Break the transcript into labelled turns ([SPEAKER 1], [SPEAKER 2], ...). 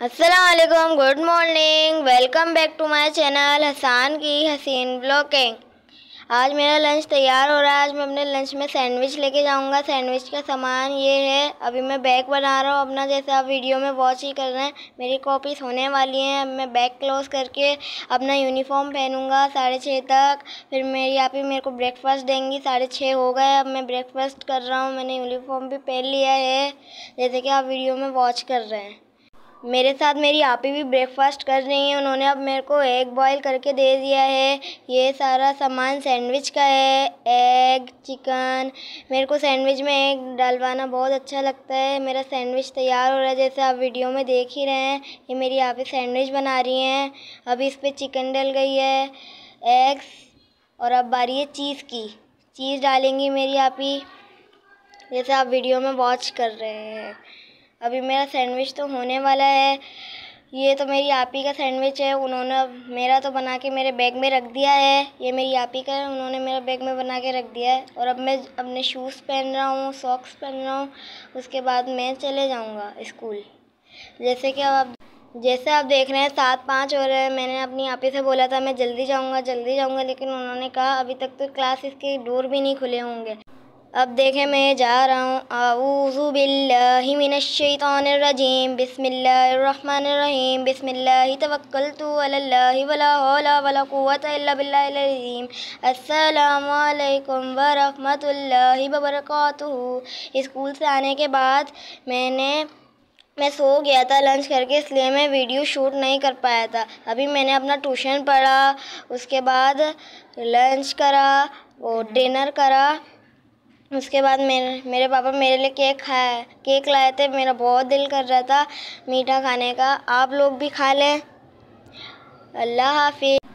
[SPEAKER 1] असलकम good morning welcome back to my channel Hassan की Haseen blocking आज मेरा लंच तैयार हो रहा है आज मैं अपने लंच में सैंडविच लेके जाऊंगा सैंडविच का सामान ये है अभी मैं बैग बना रहा हूँ अपना जैसे आप वीडियो में वॉच ही कर रहे हैं मेरी कॉपीज होने वाली हैं अब मैं बैग क्लोज करके अपना यूनिफॉर्म पहनूंगा साढ़े छः तक फिर मेरी आप ही मेरे को ब्रेकफास्ट देंगी साढ़े छः हो गए अब मैं ब्रेकफास्ट कर रहा हूँ मैंने यूनिफॉर्म भी पहन लिया है जैसे कि आप वीडियो में वॉच कर रहे हैं मेरे साथ मेरी आपी भी ब्रेकफास्ट कर रही हैं उन्होंने अब मेरे को एग बॉईल करके दे दिया है ये सारा सामान सैंडविच का है एग चिकन मेरे को सैंडविच में एग डालवाना बहुत अच्छा लगता है मेरा सैंडविच तैयार हो रहा है जैसे आप वीडियो में देख ही रहे हैं ये मेरी आपी सैंडविच बना रही हैं अभी इस पर चिकन डल गई है एग्स और अब बारी है चीज़ की चीज़ डालेंगी मेरी आपी जैसे आप वीडियो में वॉच कर रहे हैं अभी मेरा सैंडविच तो होने वाला है ये तो मेरी आपी का सैंडविच है उन्होंने मेरा तो बना के मेरे बैग में रख दिया है ये मेरी आपी का है उन्होंने मेरा बैग में बना के रख दिया है और अब मैं अपने शूज़ पहन रहा हूँ सॉक्स पहन रहा हूँ उसके बाद मैं चले जाऊँगा इस्कूल जैसे कि अब आप जैसे आप देख रहे हैं सात पाँच हो रहे हैं मैंने अपनी आपी से बोला था मैं जल्दी जाऊँगा जल्दी जाऊँगा लेकिन उन्होंने कहा अभी तक तो क्लास इसके डोर भी नहीं खुले होंगे अब देखें मैं जा रहा हूँ आऊज़ुबिल्लाशैतानरजीम बिसमीम बिसमीम असलकम वरहमल वबरक स्कूल से आने के बाद मैंने मैं सो गया था लंच करके इसलिए मैं वीडियो शूट नहीं कर पाया था अभी मैंने अपना ट्यूशन पढ़ा उसके बाद लंच करा और डिनर करा उसके बाद मेरे मेरे पापा मेरे लिए केक खाए केक लाए थे मेरा बहुत दिल कर रहा था मीठा खाने का आप लोग भी खा लें अल्लाह हाफिज